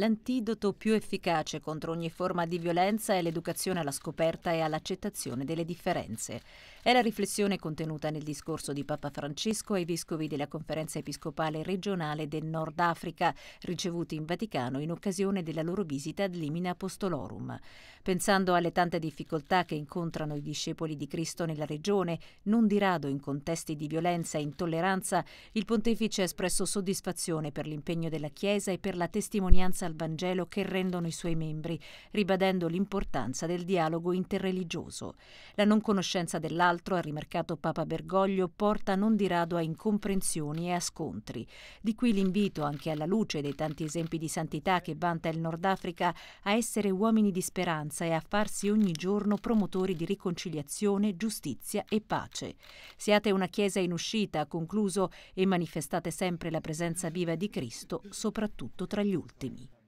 L'antidoto più efficace contro ogni forma di violenza è l'educazione alla scoperta e all'accettazione delle differenze. È la riflessione contenuta nel discorso di Papa Francesco ai vescovi della Conferenza Episcopale Regionale del Nord Africa, ricevuti in Vaticano in occasione della loro visita ad Limina Apostolorum. Pensando alle tante difficoltà che incontrano i discepoli di Cristo nella regione, non di rado in contesti di violenza e intolleranza, il pontefice ha espresso soddisfazione per l'impegno della Chiesa e per la testimonianza dal Vangelo che rendono i suoi membri, ribadendo l'importanza del dialogo interreligioso. La non conoscenza dell'altro, ha rimarcato Papa Bergoglio, porta non di rado a incomprensioni e a scontri. Di qui l'invito, anche alla luce dei tanti esempi di santità che vanta il Nord Africa, a essere uomini di speranza e a farsi ogni giorno promotori di riconciliazione, giustizia e pace. Siate una Chiesa in uscita, ha concluso, e manifestate sempre la presenza viva di Cristo, soprattutto tra gli ultimi.